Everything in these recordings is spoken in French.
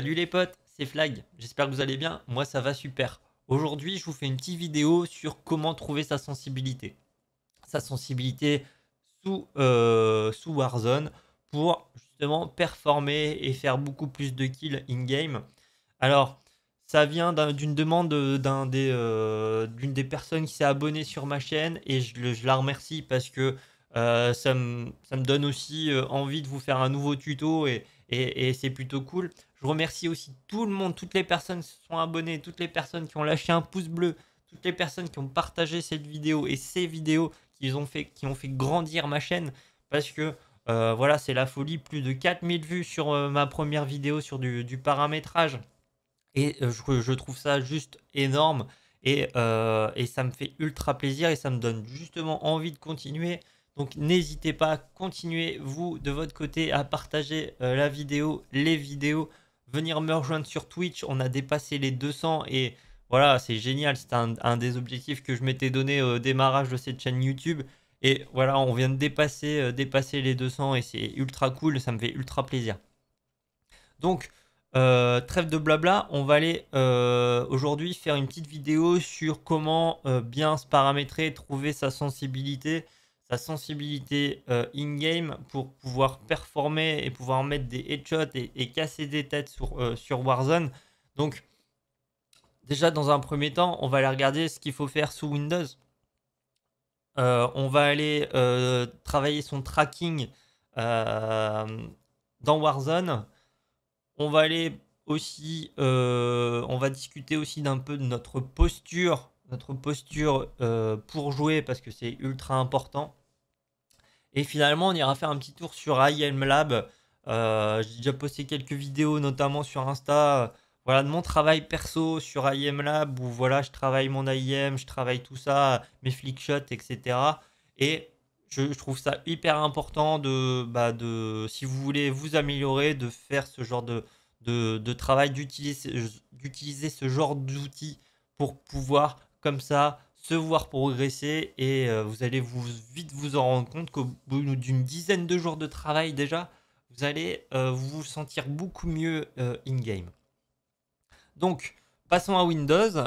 Salut les potes, c'est Flag, j'espère que vous allez bien, moi ça va super. Aujourd'hui je vous fais une petite vidéo sur comment trouver sa sensibilité. Sa sensibilité sous, euh, sous Warzone pour justement performer et faire beaucoup plus de kills in-game. Alors ça vient d'une demande euh, d'une des, des, personnes qui s'est abonnée sur ma chaîne et je, la remercie parce que euh, ça, me, ça, me, donne aussi envie de vous faire un nouveau tuto et, et, c'est plutôt cool. Je remercie aussi tout le monde, toutes les personnes qui se sont abonnées, toutes les personnes qui ont lâché un pouce bleu, toutes les personnes qui ont partagé cette vidéo et ces vidéos qui ont fait, qui ont fait grandir ma chaîne parce que euh, voilà, c'est la folie. Plus de 4000 vues sur euh, ma première vidéo sur du, paramétrage. Et euh, je, je, trouve ça juste énorme. Et, et, ça me fait ultra plaisir et ça me donne justement envie de continuer. Donc n'hésitez pas, continuez vous de votre côté à partager euh, la vidéo, les vidéos, venir me rejoindre sur Twitch. On a dépassé les 200 et voilà, c'est génial. C'est un, des objectifs que je m'étais donné au démarrage de cette chaîne YouTube. Et voilà, on vient de dépasser, euh, dépasser les 200 et c'est ultra cool, ça me fait ultra plaisir. Donc, euh, trêve de blabla, on va aller aujourd'hui faire une petite vidéo sur comment bien se paramétrer, trouver sa sensibilité sensibilité euh, in-game pour pouvoir performer et pouvoir mettre des headshots et, casser des têtes sur, euh, sur Warzone. Donc, déjà, dans un premier temps, on va aller regarder ce qu'il faut faire sous Windows. Euh, on va aller travailler son tracking dans Warzone. On va aller aussi, on va discuter aussi d'un peu de notre posture notre posture pour jouer parce que c'est ultra important. Et finalement, on ira faire un petit tour sur IM Lab. Euh, j'ai déjà posté quelques vidéos, notamment sur Insta, voilà, de mon travail perso sur IM Lab, où voilà, je travaille mon IM, je travaille tout ça, mes flickshots, etc. Et je, trouve ça hyper important de, bah, de, si vous voulez vous améliorer, de faire ce genre de, de, de travail, d'utiliser ce genre d'outils pour pouvoir comme ça se voir progresser et euh, vous allez vous, vite vous en rendre compte qu'au bout d'une dizaine de jours de travail déjà, vous allez euh, vous sentir beaucoup mieux euh, in-game. Donc, passons à Windows.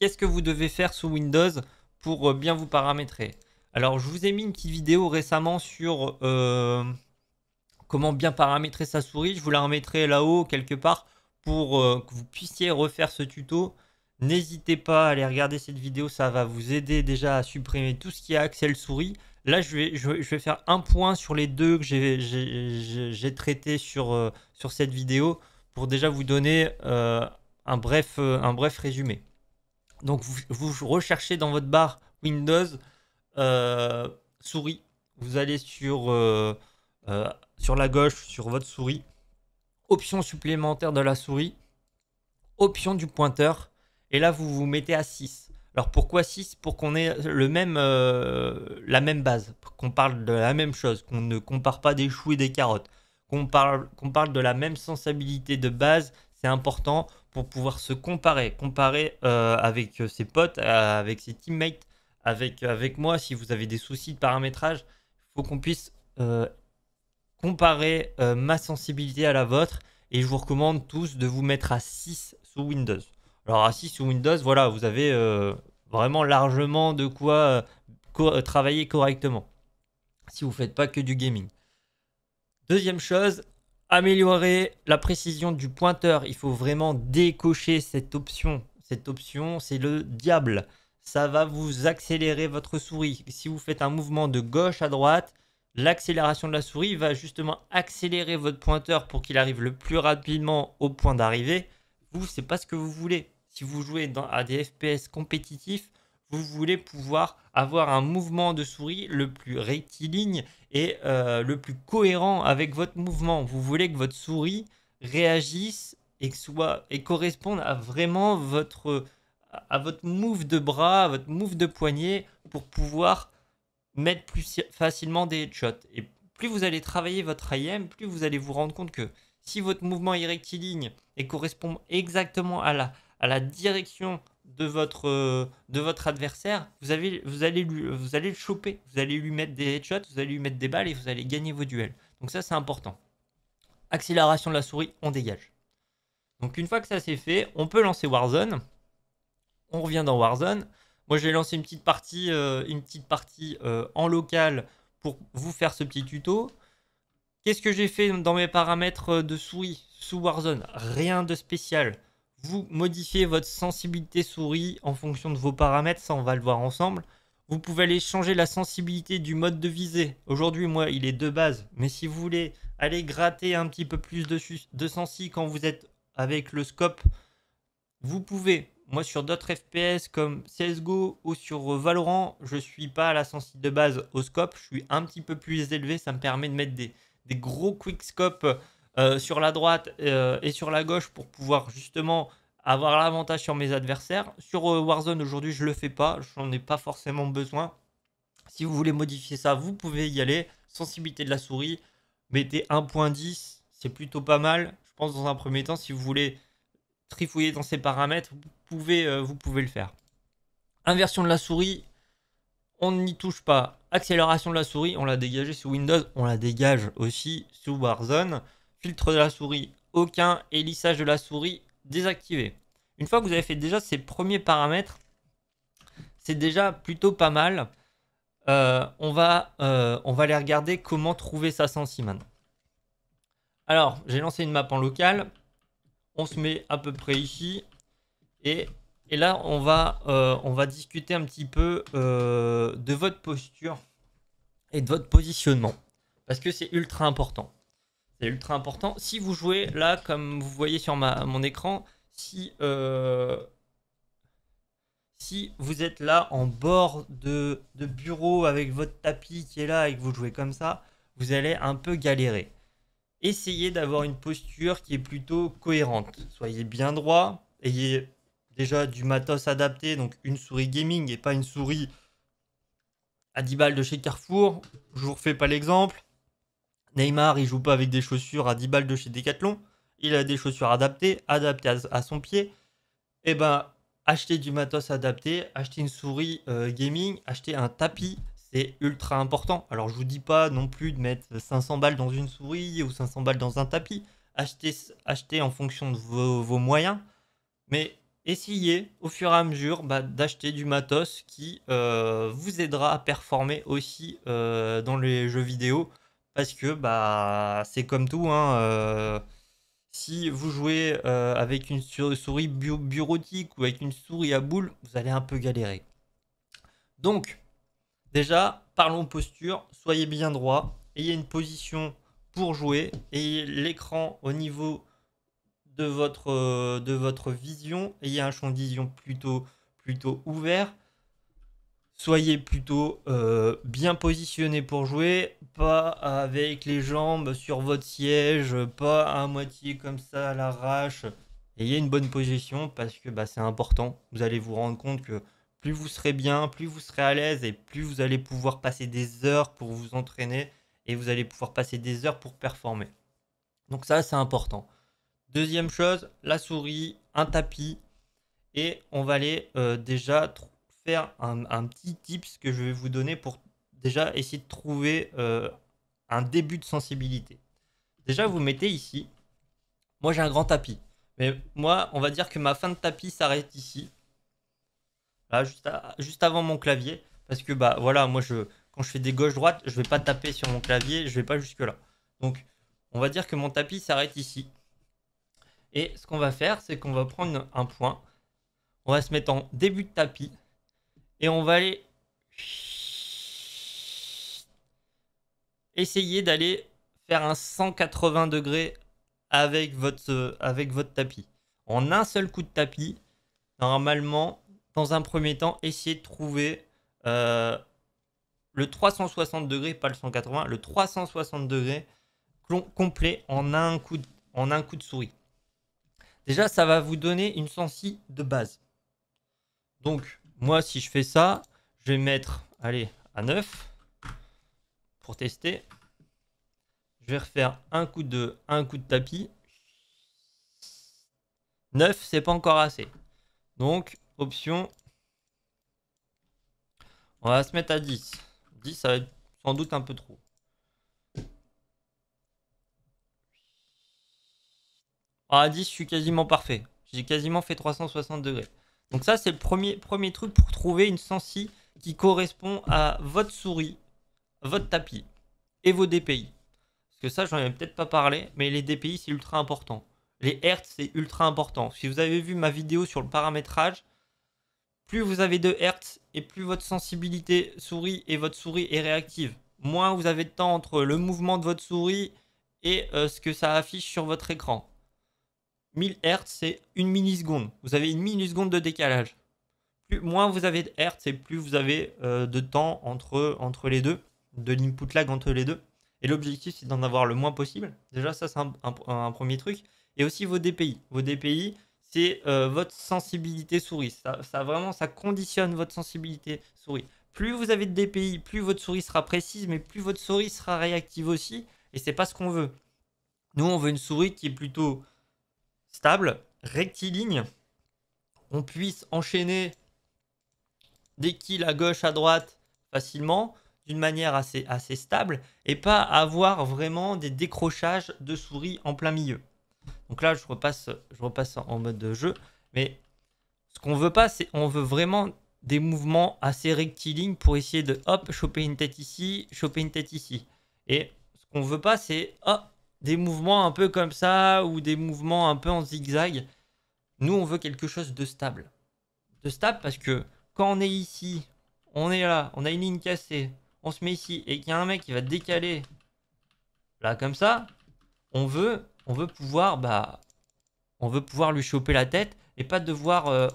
Qu'est-ce que vous devez faire sous Windows pour bien vous paramétrer Alors, je vous ai mis une petite vidéo récemment sur comment bien paramétrer sa souris. Je vous la remettrai là-haut quelque part pour que vous puissiez refaire ce tuto. N'hésitez pas à aller regarder cette vidéo, ça va vous aider déjà à supprimer tout ce qui est Axel Souris. Là, je vais, je, vais faire un point sur les deux que j'ai traités sur, euh, sur cette vidéo pour déjà vous donner euh, un, bref, euh, un bref résumé. Donc, vous, recherchez dans votre barre Windows souris. Vous allez sur, sur la gauche, sur votre souris. Option supplémentaire de la souris. Option du pointeur et là, vous vous mettez à 6. Alors pourquoi 6 Pour qu'on ait le même, euh, la même base, qu'on parle de la même chose, qu'on ne compare pas des choux et des carottes, qu'on parle, qu'on parle de la même sensibilité de base, c'est important pour pouvoir se comparer, comparer euh, avec euh, ses potes, avec ses teammates, avec, avec moi, si vous avez des soucis de paramétrage, il faut qu'on puisse comparer ma sensibilité à la vôtre. Et je vous recommande tous de vous mettre à 6 sous Windows. Alors assis sous Windows, voilà, vous avez euh, vraiment largement de quoi euh, euh, travailler correctement. Si vous ne faites pas que du gaming. Deuxième chose, améliorer la précision du pointeur. Il faut vraiment décocher cette option. Cette option, c'est le diable. Ça va vous accélérer votre souris. Si vous faites un mouvement de gauche à droite, l'accélération de la souris va justement accélérer votre pointeur pour qu'il arrive le plus rapidement au point d'arrivée. Vous, n'est pas ce que vous voulez si vous jouez dans, à des FPS compétitifs, vous voulez pouvoir avoir un mouvement de souris le plus rectiligne et euh, le plus cohérent avec votre mouvement. Vous voulez que votre souris réagisse et, soit, et corresponde à vraiment votre, à votre move de bras, à votre move de poignet pour pouvoir mettre plus facilement des headshots. Et plus vous allez travailler votre IM, plus vous allez vous rendre compte que si votre mouvement est rectiligne et correspond exactement à la, à la direction de votre, euh, de votre adversaire, vous, avez, vous, allez vous allez le choper, vous allez lui mettre des headshots, vous allez lui mettre des balles et vous allez gagner vos duels. Donc ça c'est important. Accélération de la souris, on dégage. Donc une fois que ça c'est fait, on peut lancer Warzone. On revient dans Warzone. Moi j'ai lancé une petite partie, euh, une petite partie euh, en local pour vous faire ce petit tuto. Qu'est-ce que j'ai fait dans mes paramètres de souris sous Warzone Rien de spécial. Vous modifiez votre sensibilité souris en fonction de vos paramètres, ça on va le voir ensemble. Vous pouvez aller changer la sensibilité du mode de visée. Aujourd'hui, moi, il est de base. Mais si vous voulez aller gratter un petit peu plus de, de sensi quand vous êtes avec le scope, vous pouvez. Moi, sur d'autres FPS comme CSGO ou sur euh, Valorant, je ne suis pas à la sensi de base au scope. Je suis un petit peu plus élevé. Ça me permet de mettre des, des gros quick scopes euh, sur la droite euh, et sur la gauche pour pouvoir justement avoir l'avantage sur mes adversaires. Sur euh, Warzone aujourd'hui, je le fais pas, je n'en ai pas forcément besoin. Si vous voulez modifier ça, vous pouvez y aller. Sensibilité de la souris, mettez 1.10, c'est plutôt pas mal. Je pense dans un premier temps, si vous voulez trifouiller dans ces paramètres, vous pouvez, vous pouvez le faire. Inversion de la souris, on n'y touche pas. Accélération de la souris, on l'a dégagé sur Windows, on la dégage aussi sous Warzone filtre de la souris, aucun, lissage de la souris, désactivé. Une fois que vous avez fait déjà ces premiers paramètres, c'est déjà plutôt pas mal. Euh, on, va, euh, on va aller regarder comment trouver sa sans Simon Alors, j'ai lancé une map en local. On se met à peu près ici. Et, et là, on va, euh, on va discuter un petit peu de votre posture et de votre positionnement. Parce que c'est ultra important. C'est ultra important. Si vous jouez là, comme vous voyez sur ma, mon écran, si, euh, si vous êtes là en bord de, bureau avec votre tapis qui est là et que vous jouez comme ça, vous allez un peu galérer. Essayez d'avoir une posture qui est plutôt cohérente. Soyez bien droit, ayez déjà du matos adapté, donc une souris gaming et pas une souris à 10 balles de chez Carrefour. Je vous refais pas l'exemple Neymar, il joue pas avec des chaussures à 10 balles de chez Decathlon. Il a des chaussures adaptées, adaptées à, son pied. Et eh ben, acheter du matos adapté, acheter une souris euh, gaming, acheter un tapis, c'est ultra important. Alors, je vous dis pas non plus de mettre 500 balles dans une souris ou 500 balles dans un tapis. Achetez, en fonction de vos, moyens. Mais essayez au fur et à mesure bah, d'acheter du matos qui euh, vous aidera à performer aussi euh, dans les jeux vidéo parce que bah, c'est comme tout. Hein, euh, si vous jouez euh, avec une souris bureautique ou avec une souris à boule, vous allez un peu galérer. Donc, déjà, parlons posture. Soyez bien droit. Ayez une position pour jouer. Ayez l'écran au niveau de votre, euh, de votre vision. Ayez un champ de vision plutôt, plutôt ouvert soyez plutôt euh, bien positionné pour jouer, pas avec les jambes sur votre siège, pas à moitié comme ça à l'arrache. Ayez une bonne position parce que bah, c'est important. Vous allez vous rendre compte que plus vous serez bien, plus vous serez à l'aise et plus vous allez pouvoir passer des heures pour vous entraîner et vous allez pouvoir passer des heures pour performer. Donc ça, c'est important. Deuxième chose, la souris, un tapis et on va aller euh, déjà faire un, petit tips que je vais vous donner pour déjà essayer de trouver euh, un début de sensibilité. Déjà, vous mettez ici. Moi, j'ai un grand tapis. Mais moi, on va dire que ma fin de tapis s'arrête ici. Là, juste, juste, avant mon clavier. Parce que, bah voilà, moi, je, quand je fais des gauches-droites, je vais pas taper sur mon clavier. Je vais pas jusque-là. Donc, on va dire que mon tapis s'arrête ici. Et ce qu'on va faire, c'est qu'on va prendre un point. On va se mettre en début de tapis. Et on va aller essayer d'aller faire un 180 degrés avec votre, avec votre tapis. En un seul coup de tapis, normalement, dans un premier temps, essayez de trouver euh, le 360 degrés, pas le 180, le 360 degrés complet en un coup en un coup de souris. Déjà, ça va vous donner une sensi de base. Donc, moi, si je fais ça, je vais mettre, allez, à 9 pour tester. Je vais refaire un coup de, un coup de tapis. 9, c'est pas encore assez. Donc, option. On va se mettre à 10. 10, ça va être sans doute un peu trop. À ah, 10, je suis quasiment parfait. J'ai quasiment fait 360 degrés. Donc ça, c'est le premier, premier truc pour trouver une sensi qui correspond à votre souris, votre tapis et vos DPI. Parce que ça, j'en ai peut-être pas parlé, mais les DPI, c'est ultra important. Les Hertz, c'est ultra important. Si vous avez vu ma vidéo sur le paramétrage, plus vous avez de Hertz et plus votre sensibilité souris et votre souris est réactive. Moins vous avez de temps entre le mouvement de votre souris et euh, ce que ça affiche sur votre écran. 1000 Hertz, c'est une milliseconde. Vous avez une milliseconde de décalage. Plus, moins vous avez de Hertz et plus vous avez euh, de temps entre, entre les deux, de l'input lag entre les deux. Et l'objectif, c'est d'en avoir le moins possible. Déjà, ça, c'est un, premier truc. Et aussi vos DPI. Vos DPI, c'est euh, votre sensibilité souris. Ça, ça, vraiment, ça conditionne votre sensibilité souris. Plus vous avez de DPI, plus votre souris sera précise, mais plus votre souris sera réactive aussi. Et c'est pas ce qu'on veut. Nous, on veut une souris qui est plutôt stable, rectiligne, on puisse enchaîner des kills à gauche, à droite facilement, d'une manière assez, assez stable, et pas avoir vraiment des décrochages de souris en plein milieu. Donc là, je repasse, je repasse en mode de jeu, mais ce qu'on veut pas, c'est on veut vraiment des mouvements assez rectilignes pour essayer de hop, choper une tête ici, choper une tête ici. Et ce qu'on veut pas, c'est hop, des mouvements un peu comme ça ou des mouvements un peu en zigzag. Nous, on veut quelque chose de stable. De stable parce que quand on est ici, on est là, on a une ligne cassée, on se met ici et qu'il y a un mec qui va décaler là comme ça, on veut, on veut pouvoir, bah, on veut pouvoir lui choper la tête et pas devoir euh,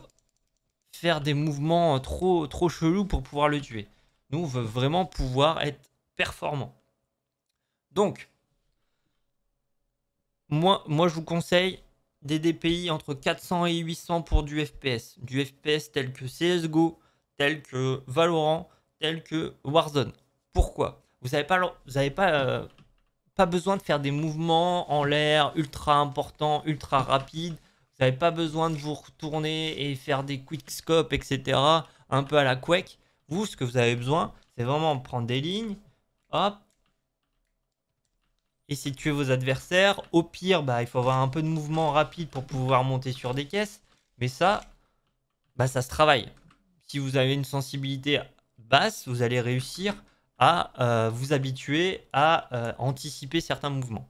faire des mouvements euh, trop, trop chelous pour pouvoir le tuer. Nous, on veut vraiment pouvoir être performant. Donc, moi, je vous conseille des DPI entre 400 et 800 pour du FPS. Du FPS tel que CSGO, tel que Valorant, tel que Warzone. Pourquoi Vous n'avez pas, vous pas, euh, pas besoin de faire des mouvements en l'air ultra importants, ultra rapides. Vous n'avez pas besoin de vous retourner et faire des quickscopes, etc. Un peu à la Quake. Vous, ce que vous avez besoin, c'est vraiment prendre des lignes, hop, essayer de tuer vos adversaires. Au pire, bah, il faut avoir un peu de mouvement rapide pour pouvoir monter sur des caisses. Mais ça, bah, ça se travaille. Si vous avez une sensibilité basse, vous allez réussir à euh, vous habituer à euh, anticiper certains mouvements.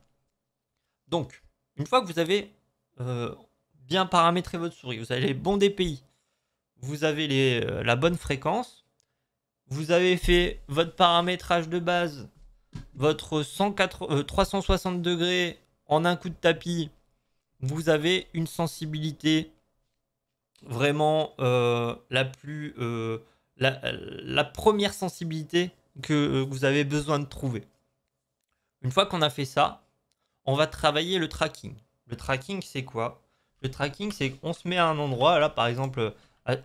Donc, une fois que vous avez euh, bien paramétré votre souris, vous avez les bons DPI, vous avez la bonne fréquence, vous avez fait votre paramétrage de base votre 360 euh, degrés en un coup de tapis, vous avez une sensibilité vraiment euh, la plus euh, la, première sensibilité que vous avez besoin de trouver. Une fois qu'on a fait ça, on va travailler le tracking. Le tracking, c'est quoi Le tracking, c'est qu'on se met à un endroit, là par exemple,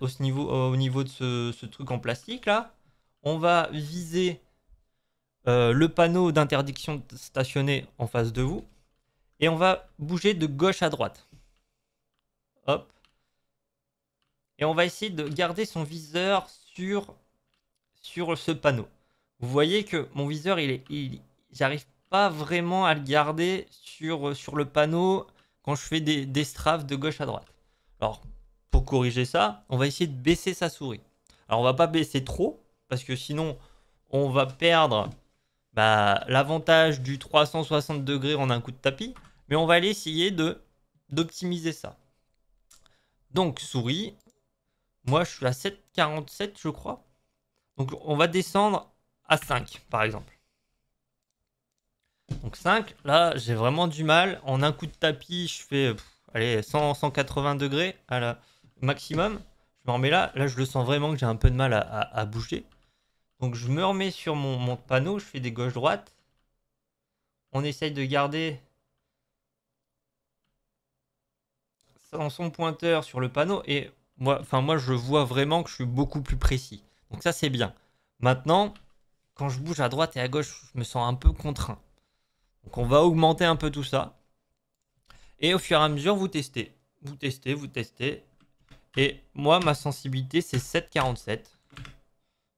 au, niveau, au niveau de ce, ce, truc en plastique, là, on va viser euh, le panneau d'interdiction stationné en face de vous. Et on va bouger de gauche à droite. Hop. Et on va essayer de garder son viseur sur, sur ce panneau. Vous voyez que mon viseur, il est, il, j'arrive pas vraiment à le garder sur, sur le panneau quand je fais des, des strafes de gauche à droite. Alors, pour corriger ça, on va essayer de baisser sa souris. Alors, on va pas baisser trop, parce que sinon, on va perdre bah, l'avantage du 360 degrés en un coup de tapis, mais on va aller essayer de d'optimiser ça. Donc souris, moi je suis à 7,47 je crois. Donc on va descendre à 5 par exemple. Donc 5, là j'ai vraiment du mal. En un coup de tapis, je fais allez, 100, 180 degrés à la maximum. Je m'en remets là, là je le sens vraiment que j'ai un peu de mal à bouger. Donc je me remets sur mon, panneau, je fais des gauches-droites. On essaye de garder son pointeur sur le panneau. Et moi, enfin moi je vois vraiment que je suis beaucoup plus précis. Donc ça c'est bien. Maintenant, quand je bouge à droite et à gauche, je me sens un peu contraint. Donc on va augmenter un peu tout ça. Et au fur et à mesure, vous testez. Vous testez, vous testez. Et moi, ma sensibilité, c'est 7,47.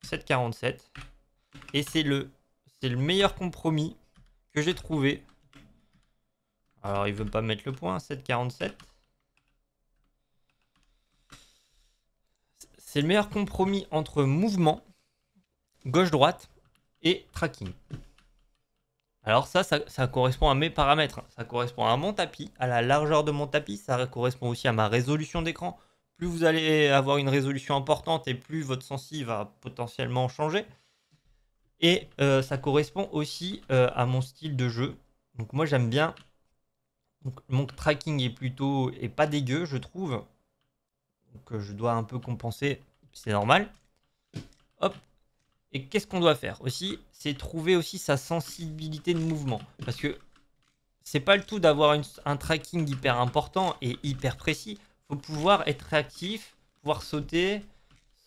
7,47. Et c'est le, c'est le meilleur compromis que j'ai trouvé. Alors, il veut pas mettre le point, 7,47. C'est le meilleur compromis entre mouvement, gauche-droite et tracking. Alors ça, ça, ça, correspond à mes paramètres. Ça correspond à mon tapis, à la largeur de mon tapis. Ça correspond aussi à ma résolution d'écran, plus vous allez avoir une résolution importante et plus votre sensi va potentiellement changer. Et euh, ça correspond aussi euh, à mon style de jeu. Donc moi j'aime bien. mon tracking est plutôt et pas dégueu, je trouve. Donc euh, je dois un peu compenser, c'est normal. Hop. Et qu'est-ce qu'on doit faire aussi C'est trouver aussi sa sensibilité de mouvement. Parce que c'est pas le tout d'avoir un tracking hyper important et hyper précis pouvoir être actif, pouvoir sauter,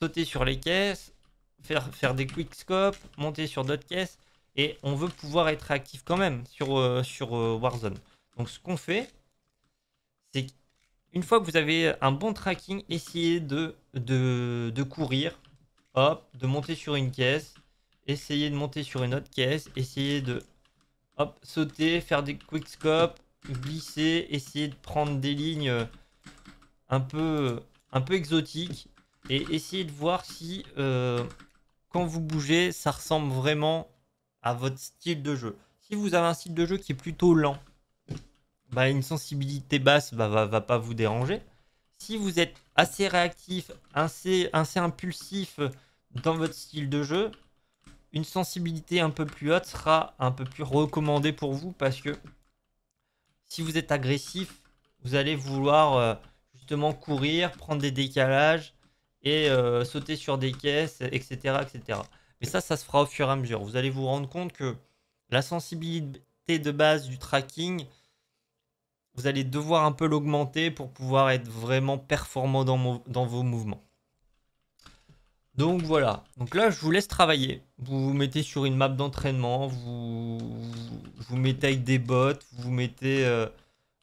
sauter sur les caisses, faire, faire des quick scope, monter sur d'autres caisses. Et on veut pouvoir être actif quand même sur, euh, sur euh, Warzone. Donc ce qu'on fait, c'est une fois que vous avez un bon tracking, essayez de, de, courir, hop, de monter sur une caisse, essayez de monter sur une autre caisse, essayez de hop, sauter, faire des quick scope, glisser, essayer de prendre des lignes euh, un peu, un peu exotique et essayez de voir si euh, quand vous bougez, ça ressemble vraiment à votre style de jeu. Si vous avez un style de jeu qui est plutôt lent, bah, une sensibilité basse ne va, pas vous déranger. Si vous êtes assez réactif, assez, assez impulsif dans votre style de jeu, une sensibilité un peu plus haute sera un peu plus recommandée pour vous parce que si vous êtes agressif, vous allez vouloir euh, justement courir, prendre des décalages et euh, sauter sur des caisses, etc., etc. Mais ça, ça se fera au fur et à mesure. Vous allez vous rendre compte que la sensibilité de base du tracking, vous allez devoir un peu l'augmenter pour pouvoir être vraiment performant dans, vos mouvements. Donc voilà, donc là je vous laisse travailler, vous vous mettez sur une map d'entraînement, vous, vous, mettez avec des bottes, vous mettez euh,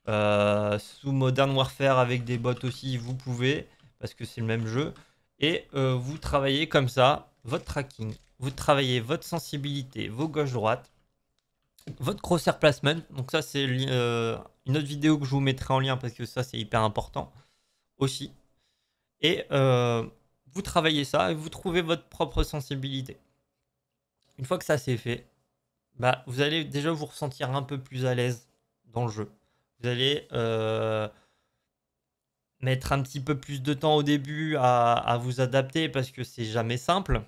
euh, sous Modern Warfare avec des bots aussi, vous pouvez, parce que c'est le même jeu. Et euh, vous travaillez comme ça votre tracking, vous travaillez votre sensibilité, vos gauche droite, votre crosshair placement. Donc ça, c'est euh, une autre vidéo que je vous mettrai en lien parce que ça, c'est hyper important aussi. Et vous travaillez ça et vous trouvez votre propre sensibilité. Une fois que ça c'est fait, bah, vous allez déjà vous ressentir un peu plus à l'aise dans le jeu. Vous allez euh, mettre un petit peu plus de temps au début à, vous adapter parce que c'est jamais simple.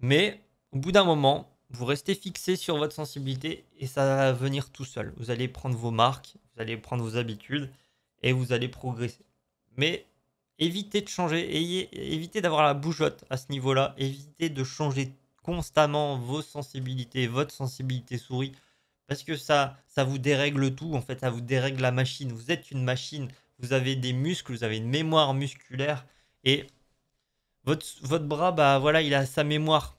Mais au bout d'un moment, vous restez fixé sur votre sensibilité et ça va venir tout seul. Vous allez prendre vos marques, vous allez prendre vos habitudes et vous allez progresser. Mais évitez de changer, évitez d'avoir la bougeotte à ce niveau-là, évitez de changer constamment vos sensibilités, votre sensibilité souris parce que ça, ça vous dérègle tout. En fait, ça vous dérègle la machine. Vous êtes une machine. Vous avez des muscles, vous avez une mémoire musculaire et votre, votre bras, bah voilà, il a sa mémoire.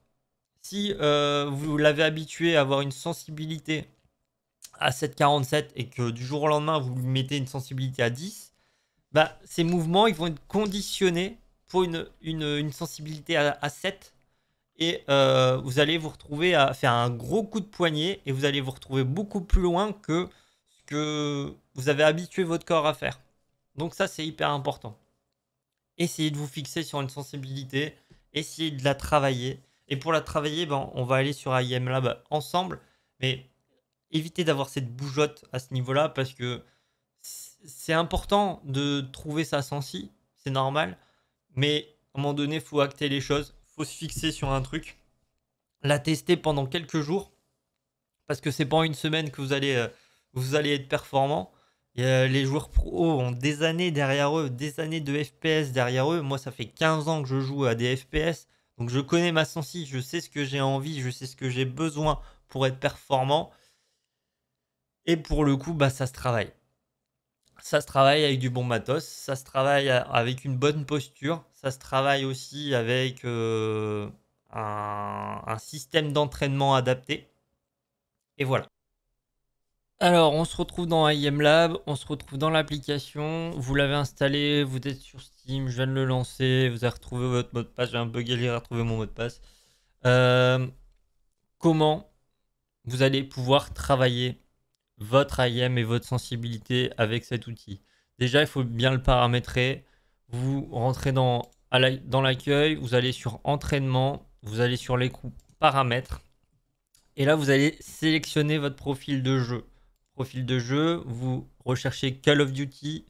Si euh, vous l'avez habitué à avoir une sensibilité à 7,47 et que du jour au lendemain vous lui mettez une sensibilité à 10, bah ces mouvements ils vont être conditionnés pour une, sensibilité à, à 7 et euh, vous allez vous retrouver à faire un gros coup de poignet et vous allez vous retrouver beaucoup plus loin que ce que vous avez habitué votre corps à faire. Donc ça c'est hyper important. Essayez de vous fixer sur une sensibilité, essayez de la travailler. Et pour la travailler, ben, on va aller sur IM Lab ensemble, mais évitez d'avoir cette bougeotte à ce niveau-là parce que c'est important de trouver sa sensi, c'est normal, mais à un moment donné, il faut acter les choses se fixer sur un truc, la tester pendant quelques jours, parce que c'est pas une semaine que vous allez, euh, vous allez être performant. Euh, les joueurs pro ont des années derrière eux, des années de FPS derrière eux. Moi, ça fait 15 ans que je joue à des FPS, donc je connais ma sensi, je sais ce que j'ai envie, je sais ce que j'ai besoin pour être performant. Et pour le coup, bah, ça se travaille. Ça se travaille avec du bon matos, ça se travaille avec une bonne posture, ça se travaille aussi avec euh, un, système d'entraînement adapté. Et voilà. Alors, on se retrouve dans IM Lab, on se retrouve dans l'application. Vous l'avez installé, vous êtes sur Steam, je viens de le lancer, vous avez retrouvé votre mot de passe. J'ai un peu galéré à retrouver mon mot de passe. Euh, comment vous allez pouvoir travailler votre IM et votre sensibilité avec cet outil. Déjà, il faut bien le paramétrer. Vous rentrez dans, dans l'accueil, vous allez sur entraînement, vous allez sur les coups paramètres. Et là, vous allez sélectionner votre profil de jeu. Profil de jeu, vous recherchez Call of Duty,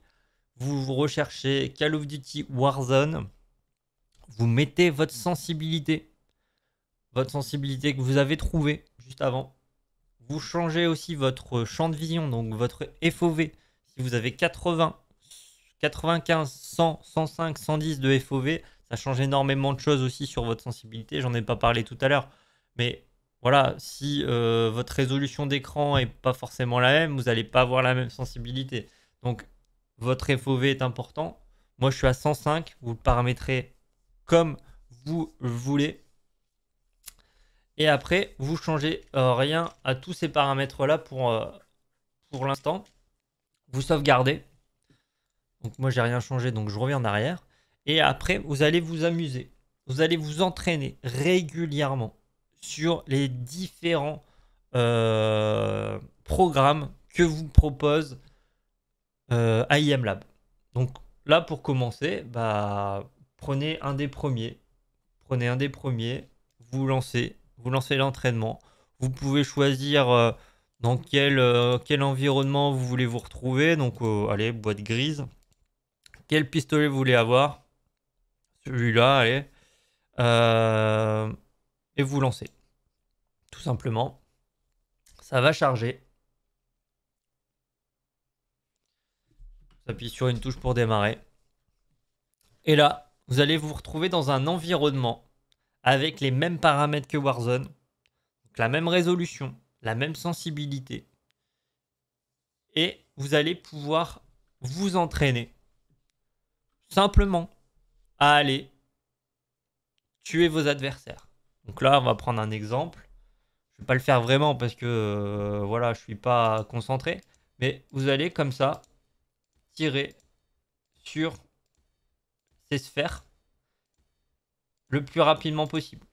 vous recherchez Call of Duty Warzone. Vous mettez votre sensibilité. Votre sensibilité que vous avez trouvée juste avant vous changez aussi votre champ de vision, donc votre FOV. Si vous avez 80, 95, 100, 105, 110 de FOV, ça change énormément de choses aussi sur votre sensibilité. J'en ai pas parlé tout à l'heure. Mais voilà, si euh, votre résolution d'écran est pas forcément la même, vous n'allez pas avoir la même sensibilité. Donc votre FOV est important. Moi, je suis à 105. Vous le paramétrez comme vous voulez. Et après, vous changez euh, rien à tous ces paramètres-là pour, euh, pour l'instant. Vous sauvegardez. Donc moi, j'ai rien changé, donc je reviens en arrière. Et après, vous allez vous amuser. Vous allez vous entraîner régulièrement sur les différents euh, programmes que vous propose AIM Lab. Donc là, pour commencer, bah, prenez un des premiers. Prenez un des premiers, vous lancez, vous lancez l'entraînement. Vous pouvez choisir euh, dans quel, euh, quel environnement vous voulez vous retrouver. Donc, euh, allez, boîte grise. Quel pistolet vous voulez avoir Celui-là, allez. et vous lancez. Tout simplement. Ça va charger. Appuyez sur une touche pour démarrer. Et là, vous allez vous retrouver dans un environnement avec les mêmes paramètres que Warzone, la même résolution, la même sensibilité, et vous allez pouvoir vous entraîner simplement à aller tuer vos adversaires. Donc là, on va prendre un exemple. Je ne vais pas le faire vraiment parce que euh, voilà, je suis pas concentré. Mais vous allez comme ça tirer sur ces sphères le plus rapidement possible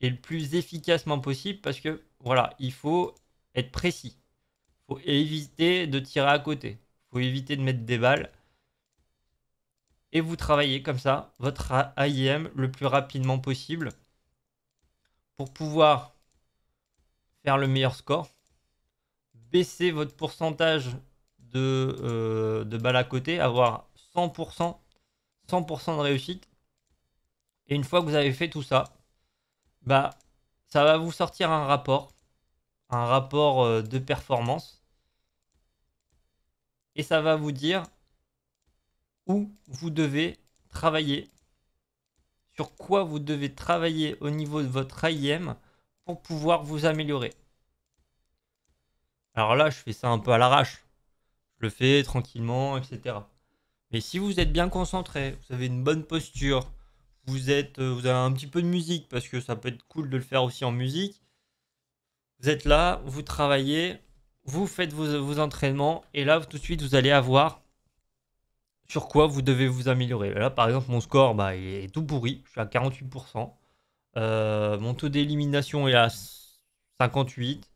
et le plus efficacement possible parce que voilà, il faut être précis. Il faut éviter de tirer à côté. Il faut éviter de mettre des balles. Et vous travaillez comme ça votre AIM le plus rapidement possible pour pouvoir faire le meilleur score, baisser votre pourcentage de, euh, de balles à côté, avoir 100%, 100 de réussite et une fois que vous avez fait tout ça, bah, ça va vous sortir un rapport, un rapport euh, de performance. Et ça va vous dire où vous devez travailler, sur quoi vous devez travailler au niveau de votre IM pour pouvoir vous améliorer. Alors là, je fais ça un peu à l'arrache. Je le fais tranquillement, etc. Mais si vous êtes bien concentré, vous avez une bonne posture, vous, êtes, euh, vous avez un petit peu de musique, parce que ça peut être cool de le faire aussi en musique. Vous êtes là, vous travaillez, vous faites vos, entraînements, et là, tout de suite, vous allez avoir sur quoi vous devez vous améliorer. Là, par exemple, mon score, bah, il est tout pourri, je suis à 48%. Euh, mon taux d'élimination est à 58.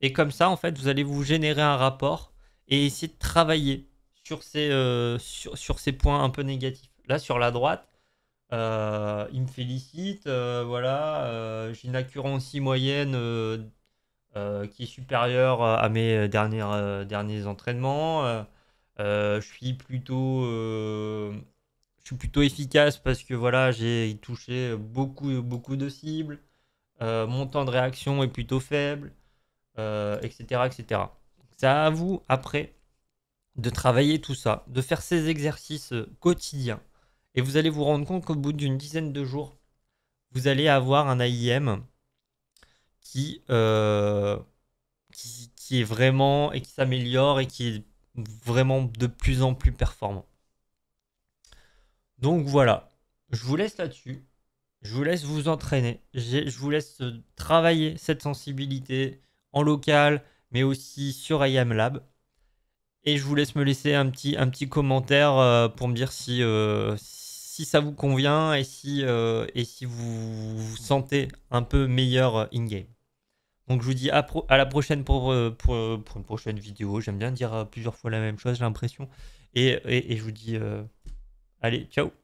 Et comme ça, en fait, vous allez vous générer un rapport et essayer de travailler sur ces, euh, sur ces points un peu négatifs. Là, sur la droite, euh, il me félicite, euh, voilà. Euh, j'ai une accuracy moyenne qui est supérieure à mes derniers entraînements. je suis plutôt, je suis plutôt efficace parce que voilà, j'ai touché beaucoup, beaucoup de cibles. mon temps de réaction est plutôt faible, etc., etc. Ça à vous après de travailler tout ça, de faire ces exercices quotidiens. Et vous allez vous rendre compte qu'au bout d'une dizaine de jours, vous allez avoir un AIM euh, qui, qui, est vraiment et qui s'améliore et qui est vraiment de plus en plus performant. Donc voilà, je vous laisse là-dessus. Je vous laisse vous entraîner. Je vous laisse travailler cette sensibilité en local, mais aussi sur IAM Lab. Et je vous laisse me laisser un petit, un petit commentaire euh, pour me dire si euh, si ça vous convient et si, euh, et si vous vous sentez un peu meilleur in-game. Donc je vous dis à, la prochaine pour, euh, euh, pour, une prochaine vidéo. J'aime bien dire plusieurs fois la même chose, j'ai l'impression. Et, je vous dis, allez, ciao